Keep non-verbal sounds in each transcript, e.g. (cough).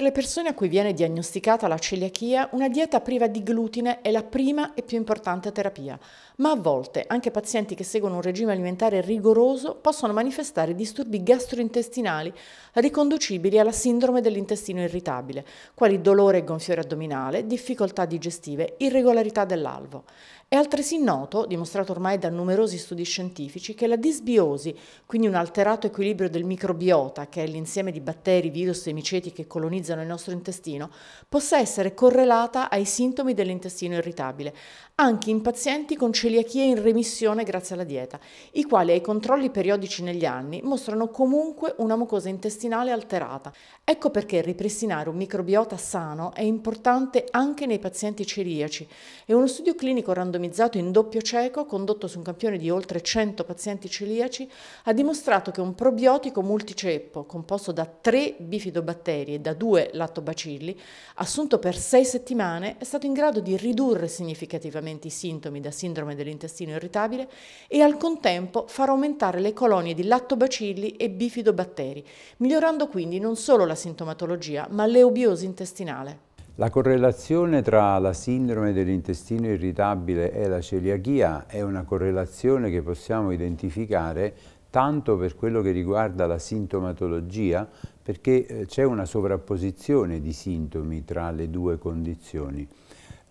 Per le persone a cui viene diagnosticata la celiachia, una dieta priva di glutine è la prima e più importante terapia, ma a volte anche pazienti che seguono un regime alimentare rigoroso possono manifestare disturbi gastrointestinali riconducibili alla sindrome dell'intestino irritabile, quali dolore e gonfiore addominale, difficoltà digestive, irregolarità dell'alvo. È altresì noto, dimostrato ormai da numerosi studi scientifici, che la disbiosi, quindi un alterato equilibrio del microbiota, che è l'insieme di batteri, virus e miceti che colonizzano colonizzano il nostro intestino possa essere correlata ai sintomi dell'intestino irritabile, anche in pazienti con celiachia in remissione grazie alla dieta, i quali ai controlli periodici negli anni mostrano comunque una mucosa intestinale alterata. Ecco perché ripristinare un microbiota sano è importante anche nei pazienti celiaci e uno studio clinico randomizzato in doppio cieco condotto su un campione di oltre 100 pazienti celiaci ha dimostrato che un probiotico multiceppo composto da 3 bifidobatteri e da 2 lattobacilli assunto per 6 settimane è stato in grado di ridurre significativamente contenenti sintomi da sindrome dell'intestino irritabile e al contempo far aumentare le colonie di lattobacilli e bifidobatteri, migliorando quindi non solo la sintomatologia ma l'eubiosi intestinale. La correlazione tra la sindrome dell'intestino irritabile e la celiachia è una correlazione che possiamo identificare tanto per quello che riguarda la sintomatologia, perché eh, c'è una sovrapposizione di sintomi tra le due condizioni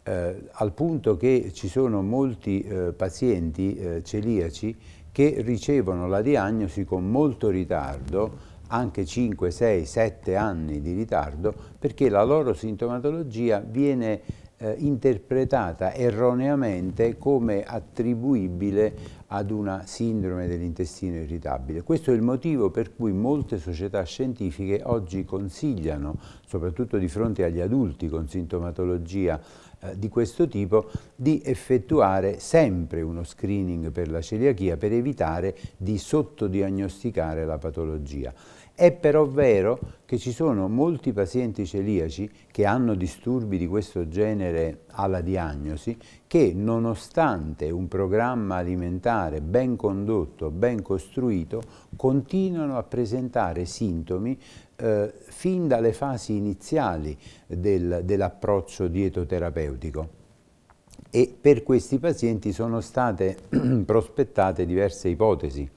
eh, al punto che ci sono molti eh, pazienti eh, celiaci che ricevono la diagnosi con molto ritardo, anche 5, 6, 7 anni di ritardo, perché la loro sintomatologia viene eh, interpretata erroneamente come attribuibile ad una sindrome dell'intestino irritabile. Questo è il motivo per cui molte società scientifiche oggi consigliano, soprattutto di fronte agli adulti con sintomatologia eh, di questo tipo di effettuare sempre uno screening per la celiachia per evitare di sottodiagnosticare la patologia. È però vero che ci sono molti pazienti celiaci che hanno disturbi di questo genere alla diagnosi che nonostante un programma alimentare ben condotto, ben costruito, continuano a presentare sintomi eh, fin dalle fasi iniziali del, dell'approccio dietoterapeutico e per questi pazienti sono state (clears throat) prospettate diverse ipotesi.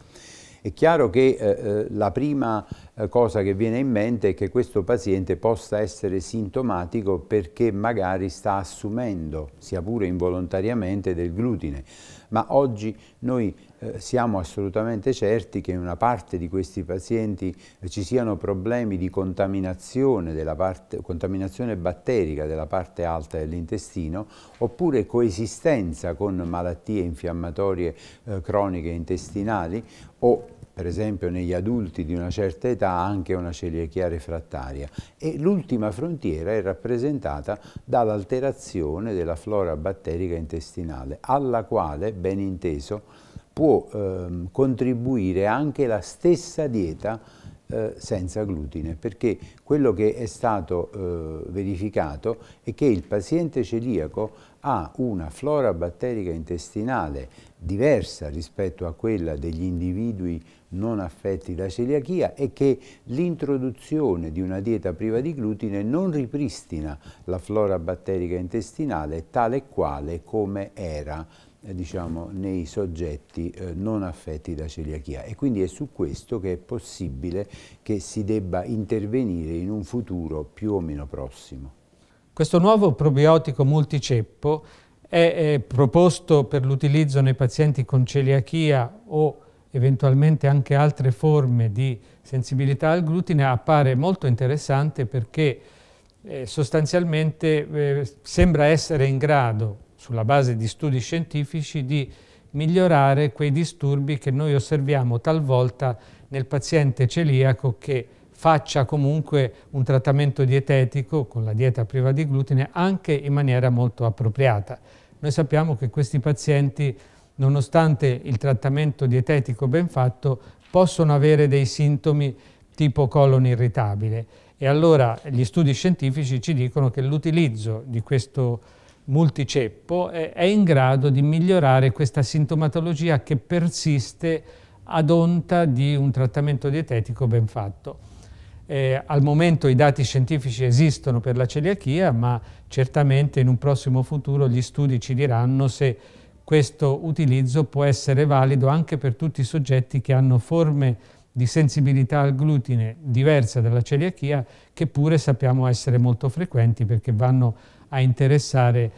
È chiaro che eh, eh la prima eh, cosa che viene in mente è che questo paziente possa essere sintomatico perché magari sta assumendo, sia pure involontariamente, del glutine. Ma oggi noi eh, siamo assolutamente certi che in una parte di questi pazienti eh, ci siano problemi di contaminazione, parte, contaminazione batterica della parte alta dell'intestino oppure coesistenza con malattie infiammatorie eh, croniche intestinali o per esempio negli adulti di una certa età anche una celiachia refrattaria e l'ultima frontiera è rappresentata dall'alterazione della flora batterica intestinale alla quale, ben inteso, può ehm, contribuire anche la stessa dieta eh, senza glutine perché quello che è stato eh, verificato è che il paziente celiaco ha una flora batterica intestinale diversa rispetto a quella degli individui non affetti da celiachia è che l'introduzione di una dieta priva di glutine non ripristina la flora batterica intestinale tale quale come era eh, diciamo, nei soggetti eh, non affetti da celiachia e quindi è su questo che è possibile che si debba intervenire in un futuro più o meno prossimo. Questo nuovo probiotico multiceppo è, è proposto per l'utilizzo nei pazienti con celiachia o eventualmente anche altre forme di sensibilità al glutine appare molto interessante perché eh, sostanzialmente eh, sembra essere in grado, sulla base di studi scientifici, di migliorare quei disturbi che noi osserviamo talvolta nel paziente celiaco che faccia comunque un trattamento dietetico con la dieta priva di glutine anche in maniera molto appropriata. Noi sappiamo che questi pazienti nonostante il trattamento dietetico ben fatto, possono avere dei sintomi tipo colon irritabile. E allora gli studi scientifici ci dicono che l'utilizzo di questo multiceppo è in grado di migliorare questa sintomatologia che persiste ad onta di un trattamento dietetico ben fatto. Eh, al momento i dati scientifici esistono per la celiachia, ma certamente in un prossimo futuro gli studi ci diranno se questo utilizzo può essere valido anche per tutti i soggetti che hanno forme di sensibilità al glutine diversa dalla celiachia che pure sappiamo essere molto frequenti perché vanno a interessare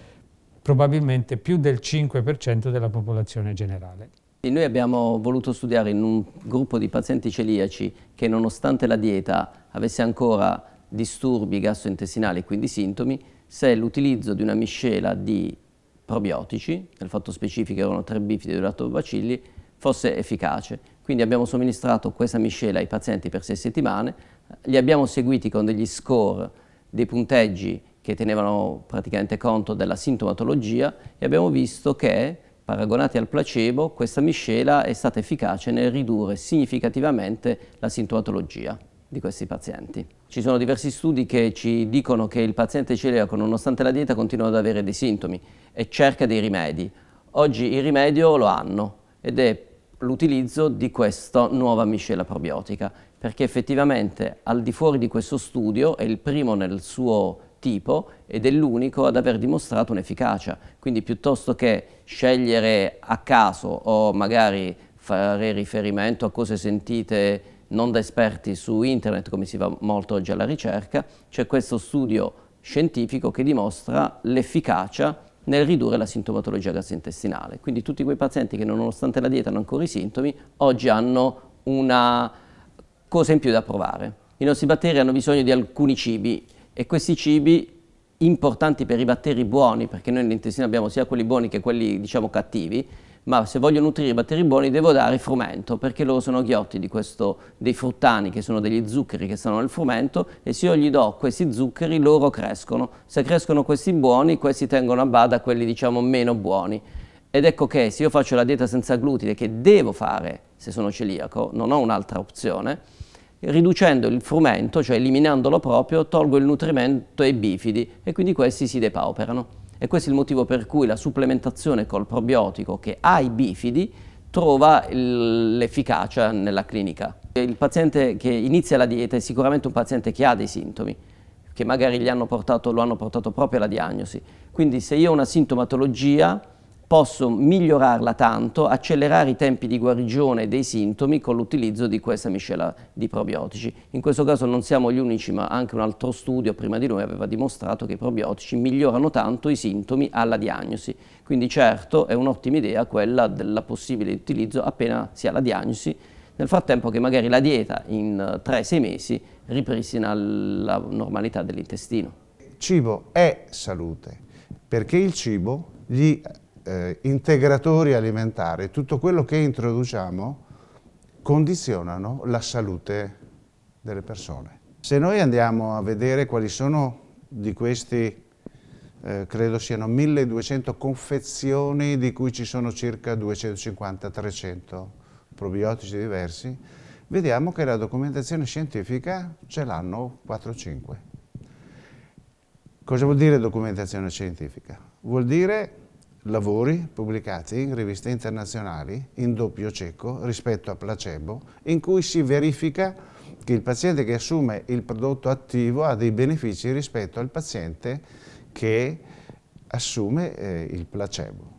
probabilmente più del 5% della popolazione generale. E noi abbiamo voluto studiare in un gruppo di pazienti celiaci che nonostante la dieta avesse ancora disturbi gastrointestinali e quindi sintomi, se l'utilizzo di una miscela di probiotici, nel fatto specifico erano tre bifidi lactobacilli, fosse efficace. Quindi abbiamo somministrato questa miscela ai pazienti per sei settimane, li abbiamo seguiti con degli score, dei punteggi che tenevano praticamente conto della sintomatologia e abbiamo visto che, paragonati al placebo, questa miscela è stata efficace nel ridurre significativamente la sintomatologia di questi pazienti. Ci sono diversi studi che ci dicono che il paziente celiaco, nonostante la dieta, continua ad avere dei sintomi e cerca dei rimedi. Oggi il rimedio lo hanno ed è l'utilizzo di questa nuova miscela probiotica, perché effettivamente al di fuori di questo studio è il primo nel suo tipo ed è l'unico ad aver dimostrato un'efficacia. Quindi piuttosto che scegliere a caso o magari fare riferimento a cose sentite non da esperti su internet, come si va molto oggi alla ricerca, c'è questo studio scientifico che dimostra l'efficacia nel ridurre la sintomatologia gastrointestinale. Quindi tutti quei pazienti che nonostante la dieta hanno ancora i sintomi, oggi hanno una cosa in più da provare. I nostri batteri hanno bisogno di alcuni cibi e questi cibi importanti per i batteri buoni, perché noi nell'intestino abbiamo sia quelli buoni che quelli diciamo cattivi, ma se voglio nutrire i batteri buoni devo dare frumento, perché loro sono ghiotti di questo, dei fruttani, che sono degli zuccheri che stanno nel frumento, e se io gli do questi zuccheri loro crescono. Se crescono questi buoni, questi tengono a bada quelli diciamo meno buoni. Ed ecco che se io faccio la dieta senza glutine, che devo fare se sono celiaco, non ho un'altra opzione, riducendo il frumento, cioè eliminandolo proprio, tolgo il nutrimento e i bifidi e quindi questi si depauperano. E questo è il motivo per cui la supplementazione col probiotico che ha i bifidi trova l'efficacia nella clinica. Il paziente che inizia la dieta è sicuramente un paziente che ha dei sintomi, che magari hanno portato, lo hanno portato proprio alla diagnosi. Quindi se io ho una sintomatologia, posso migliorarla tanto, accelerare i tempi di guarigione dei sintomi con l'utilizzo di questa miscela di probiotici. In questo caso non siamo gli unici, ma anche un altro studio prima di noi aveva dimostrato che i probiotici migliorano tanto i sintomi alla diagnosi. Quindi certo è un'ottima idea quella del possibile utilizzo appena si ha la diagnosi, nel frattempo che magari la dieta in 3-6 mesi ripristina la normalità dell'intestino. Cibo è salute, perché il cibo gli eh, integratori alimentari, tutto quello che introduciamo condizionano la salute delle persone. Se noi andiamo a vedere quali sono di questi, eh, credo siano 1200 confezioni di cui ci sono circa 250-300 probiotici diversi, vediamo che la documentazione scientifica ce l'hanno 4-5. Cosa vuol dire documentazione scientifica? Vuol dire lavori pubblicati in riviste internazionali in doppio cieco rispetto a placebo in cui si verifica che il paziente che assume il prodotto attivo ha dei benefici rispetto al paziente che assume eh, il placebo.